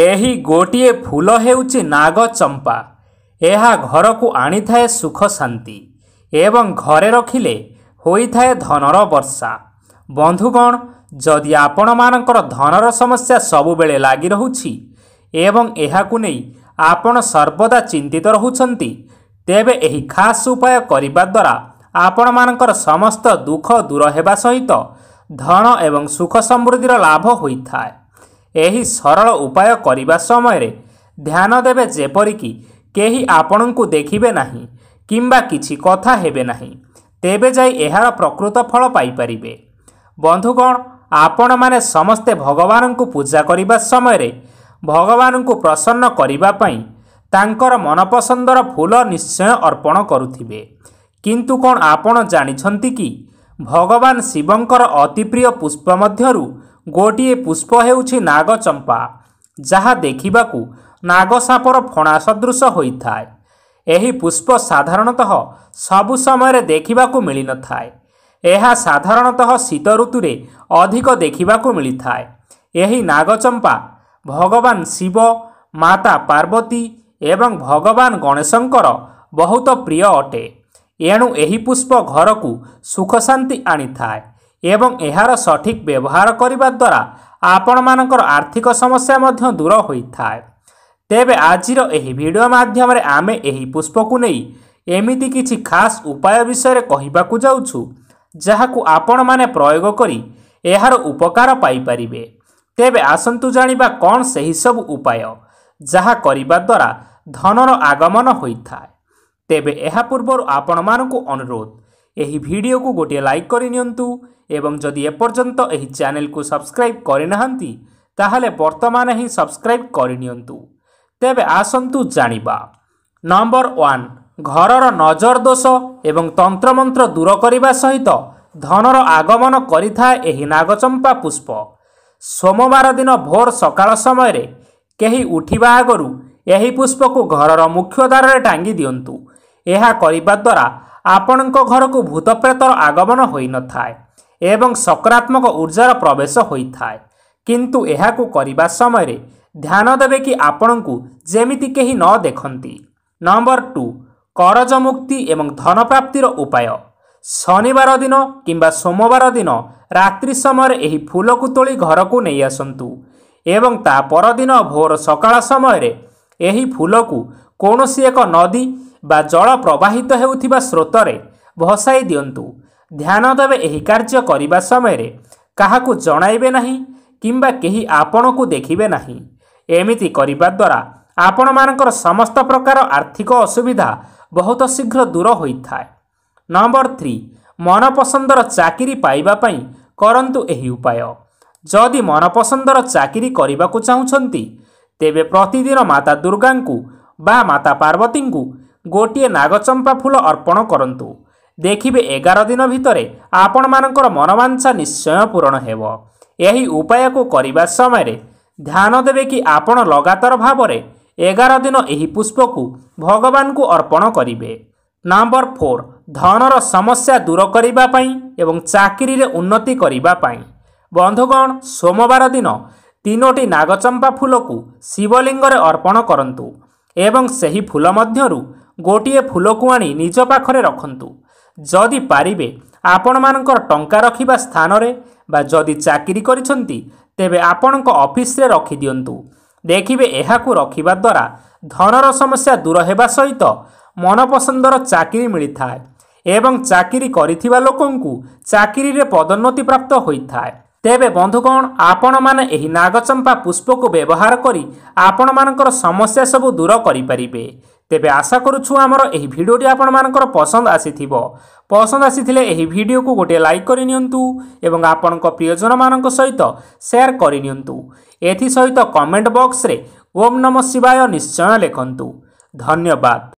ଏହି ଗୋଟିଏ ଫୁଲ ହେଉଛି ନାଗ ଚମ୍ପା ଏହା ଘରକୁ ଆଣିଥାଏ ସୁଖ ଶାନ୍ତି ଏବଂ ଘରେ ରଖିଲେ ହୋଇଥାଏ ଧନର ବର୍ଷା ବନ୍ଧୁଗଣ ଯଦି ଆପଣମାନଙ୍କର ଧନର ସମସ୍ୟା ସବୁବେଳେ ଲାଗି ରହୁଛି ଏବଂ ଏହାକୁ ନେଇ ଆପଣ ସର୍ବଦା ଚିନ୍ତିତ ରହୁଛନ୍ତି ତେବେ ଏହି ଖାସ୍ ଉପାୟ କରିବା ଦ୍ୱାରା ଆପଣମାନଙ୍କର ସମସ୍ତ ଦୁଃଖ ଦୂର ହେବା ସହିତ ଧନ ଏବଂ ସୁଖ ସମୃଦ୍ଧିର ଲାଭ ହୋଇଥାଏ ଏହି ସରଳ ଉପାୟ କରିବା ସମୟରେ ଧ୍ୟାନ ଦେବେ ଯେପରିକି କେହି ଆପଣଙ୍କୁ ଦେଖିବେ ନାହିଁ କିମ୍ବା କିଛି କଥା ହେବେ ନାହିଁ ତେବେ ଯାଇ ଏହାର ପ୍ରକୃତ ଫଳ ପାଇପାରିବେ ବନ୍ଧୁଗଣ ଆପଣମାନେ ସମସ୍ତେ ଭଗବାନଙ୍କୁ ପୂଜା କରିବା ସମୟରେ ଭଗବାନଙ୍କୁ ପ୍ରସନ୍ନ କରିବା ପାଇଁ ତାଙ୍କର ମନପସନ୍ଦର ଫୁଲ ନିଶ୍ଚୟ ଅର୍ପଣ କରୁଥିବେ କିନ୍ତୁ କ'ଣ ଆପଣ ଜାଣିଛନ୍ତି କି ଭଗବାନ ଶିବଙ୍କର ଅତିପ୍ରିୟ ପୁଷ୍ପ ମଧ୍ୟରୁ ଗୋଟିଏ ପୁଷ୍ପ ହେଉଛି ନାଗଚମ୍ପା ଯାହା ଦେଖିବାକୁ ନାଗସାପର ଫଣା ସଦୃଶ ହୋଇଥାଏ ଏହି ପୁଷ୍ପ ସାଧାରଣତଃ ସବୁ ସମୟରେ ଦେଖିବାକୁ ମିଳିନଥାଏ ଏହା ସାଧାରଣତଃ ଶୀତ ଋତୁରେ ଅଧିକ ଦେଖିବାକୁ ମିଳିଥାଏ ଏହି ନାଗଚମ୍ପା ଭଗବାନ ଶିବ ମାତା ପାର୍ବତୀ ଏବଂ ଭଗବାନ ଗଣେଶଙ୍କର ବହୁତ ପ୍ରିୟ ଅଟେ ଏଣୁ ଏହି ପୁଷ୍ପ ଘରକୁ ସୁଖଶାନ୍ତି ଆଣିଥାଏ ଏବଂ ଏହାର ସଠିକ୍ ବ୍ୟବହାର କରିବା ଦ୍ୱାରା ଆପଣମାନଙ୍କର ଆର୍ଥିକ ସମସ୍ୟା ମଧ୍ୟ ଦୂର ହୋଇଥାଏ ତେବେ ଆଜିର ଏହି ଭିଡ଼ିଓ ମାଧ୍ୟମରେ ଆମେ ଏହି ପୁଷ୍ପକୁ ନେଇ ଏମିତି କିଛି ଖାସ୍ ଉପାୟ ବିଷୟରେ କହିବାକୁ ଯାଉଛୁ ଯାହାକୁ ଆପଣମାନେ ପ୍ରୟୋଗ କରି ଏହାର ଉପକାର ପାଇପାରିବେ ତେବେ ଆସନ୍ତୁ ଜାଣିବା କ'ଣ ସେହିସବୁ ଉପାୟ ଯାହା କରିବା ଦ୍ୱାରା ଧନର ଆଗମନ ହୋଇଥାଏ ତେବେ ଏହା ପୂର୍ବରୁ ଆପଣମାନଙ୍କୁ ଅନୁରୋଧ ଏହି ଭିଡ଼ିଓକୁ ଗୋଟିଏ ଲାଇକ୍ କରିନିଅନ୍ତୁ ଏବଂ ଯଦି ଏପର୍ଯ୍ୟନ୍ତ ଏହି ଚ୍ୟାନେଲକୁ ସବସ୍କ୍ରାଇବ୍ କରିନାହାନ୍ତି ତାହେଲେ ବର୍ତ୍ତମାନ ହିଁ ସବସ୍କ୍ରାଇବ୍ କରିନିଅନ୍ତୁ ତେବେ ଆସନ୍ତୁ ଜାଣିବା ନମ୍ବର ୱାନ୍ ଘରର ନଜର ଦୋଷ ଏବଂ ତନ୍ତ୍ରମନ୍ତ୍ର ଦୂର କରିବା ସହିତ ଧନର ଆଗମନ କରିଥାଏ ଏହି ନାଗଚମ୍ପା ପୁଷ୍ପ ସୋମବାର ଦିନ ଭୋର ସକାଳ ସମୟରେ କେହି ଉଠିବା ଆଗରୁ ଏହି ପୁଷ୍ପକୁ ଘରର ମୁଖ୍ୟ ଦ୍ୱାରରେ ଟାଙ୍ଗି ଦିଅନ୍ତୁ ଏହା କରିବା ଦ୍ୱାରା ଆପଣଙ୍କ ଘରକୁ ଭୂତପ୍ରେତର ଆଗମନ ହୋଇନଥାଏ ଏବଂ ସକାରାତ୍ମକ ଉର୍ଜାର ପ୍ରବେଶ ହୋଇଥାଏ କିନ୍ତୁ ଏହାକୁ କରିବା ସମୟରେ ଧ୍ୟାନ ଦେବେ କି ଆପଣଙ୍କୁ ଯେମିତି କେହି ନ ଦେଖନ୍ତି ନମ୍ବର ଟୁ କରଜ ମୁକ୍ତି ଏବଂ ଧନପ୍ରାପ୍ତିର ଉପାୟ ଶନିବାର ଦିନ କିମ୍ବା ସୋମବାର ଦିନ ରାତ୍ରି ସମୟରେ ଏହି ଫୁଲକୁ ତୋଳି ଘରକୁ ନେଇ ଆସନ୍ତୁ ଏବଂ ତା ପରଦିନ ଭୋର ସକାଳ ସମୟରେ ଏହି ଫୁଲକୁ କୌଣସି ଏକ ନଦୀ ବା ଜଳ ପ୍ରବାହିତ ହେଉଥିବା ସ୍ରୋତରେ ଭସାଇ ଦିଅନ୍ତୁ ଧ୍ୟାନ ଦେବେ ଏହି କାର୍ଯ୍ୟ କରିବା ସମୟରେ କାହାକୁ ଜଣାଇବେ ନାହିଁ କିମ୍ବା କେହି ଆପଣଙ୍କୁ ଦେଖିବେ ନାହିଁ ଏମିତି କରିବା ଦ୍ୱାରା ଆପଣମାନଙ୍କର ସମସ୍ତ ପ୍ରକାର ଆର୍ଥିକ ଅସୁବିଧା ବହୁତ ଶୀଘ୍ର ଦୂର ହୋଇଥାଏ ନମ୍ବର ଥ୍ରୀ ମନପସନ୍ଦର ଚାକିରି ପାଇବା ପାଇଁ କରନ୍ତୁ ଏହି ଉପାୟ ଯଦି ମନପସନ୍ଦର ଚାକିରି କରିବାକୁ ଚାହୁଁଛନ୍ତି ତେବେ ପ୍ରତିଦିନ ମାତା ଦୁର୍ଗାଙ୍କୁ ବା ମାତା ପାର୍ବତୀଙ୍କୁ ଗୋଟିଏ ନାଗଚମ୍ପା ଫୁଲ ଅର୍ପଣ କରନ୍ତୁ ଦେଖିବେ ଏଗାର ଦିନ ଭିତରେ ଆପଣମାନଙ୍କର ମନମାଂସା ନିଶ୍ଚୟ ପୂରଣ ହେବ ଏହି ଉପାୟକୁ କରିବା ସମୟରେ ଧ୍ୟାନ ଦେବେ କି ଆପଣ ଲଗାତାର ଭାବରେ ଏଗାର ଦିନ ଏହି ପୁଷ୍ପକୁ ଭଗବାନଙ୍କୁ ଅର୍ପଣ କରିବେ ନମ୍ବର ଫୋର୍ ଧନର ସମସ୍ୟା ଦୂର କରିବା ପାଇଁ ଏବଂ ଚାକିରିରେ ଉନ୍ନତି କରିବା ପାଇଁ ବନ୍ଧୁଗଣ ସୋମବାର ଦିନ ତିନୋଟି ନାଗଚମ୍ପା ଫୁଲକୁ ଶିବଲିଙ୍ଗରେ ଅର୍ପଣ କରନ୍ତୁ ଏବଂ ସେହି ଫୁଲ ମଧ୍ୟରୁ ଗୋଟିଏ ଫୁଲକୁ ଆଣି ନିଜ ପାଖରେ ରଖନ୍ତୁ ଯଦି ପାରିବେ ଆପଣମାନଙ୍କର ଟଙ୍କା ରଖିବା ସ୍ଥାନରେ ବା ଯଦି ଚାକିରି କରିଛନ୍ତି ତେବେ ଆପଣଙ୍କ ଅଫିସରେ ରଖିଦିଅନ୍ତୁ ଦେଖିବେ ଏହାକୁ ରଖିବା ଦ୍ୱାରା ଧନର ସମସ୍ୟା ଦୂର ହେବା ସହିତ ମନପସନ୍ଦର ଚାକିରି ମିଳିଥାଏ ଏବଂ ଚାକିରି କରିଥିବା ଲୋକଙ୍କୁ ଚାକିରିରେ ପଦୋନ୍ନତି ପ୍ରାପ୍ତ ହୋଇଥାଏ ତେବେ ବନ୍ଧୁଗଣ ଆପଣମାନେ ଏହି ନାଗଚମ୍ପା ପୁଷ୍ପକୁ ବ୍ୟବହାର କରି ଆପଣମାନଙ୍କର ସମସ୍ୟା ସବୁ ଦୂର କରିପାରିବେ ତେବେ ଆଶା କରୁଛୁ ଆମର ଏହି ଭିଡ଼ିଓଟି ଆପଣମାନଙ୍କର ପସନ୍ଦ ଆସିଥିବ ପସନ୍ଦ ଆସିଥିଲେ ଏହି ଭିଡ଼ିଓକୁ ଗୋଟିଏ ଲାଇକ୍ କରିନିଅନ୍ତୁ ଏବଂ ଆପଣଙ୍କ ପ୍ରିୟଜନମାନଙ୍କ ସହିତ ସେୟାର କରିନିଅନ୍ତୁ ଏଥିସହିତ କମେଣ୍ଟ ବକ୍ସରେ ଓମ୍ ନମ ଶିବାୟ ନିଶ୍ଚୟ ଲେଖନ୍ତୁ ଧନ୍ୟବାଦ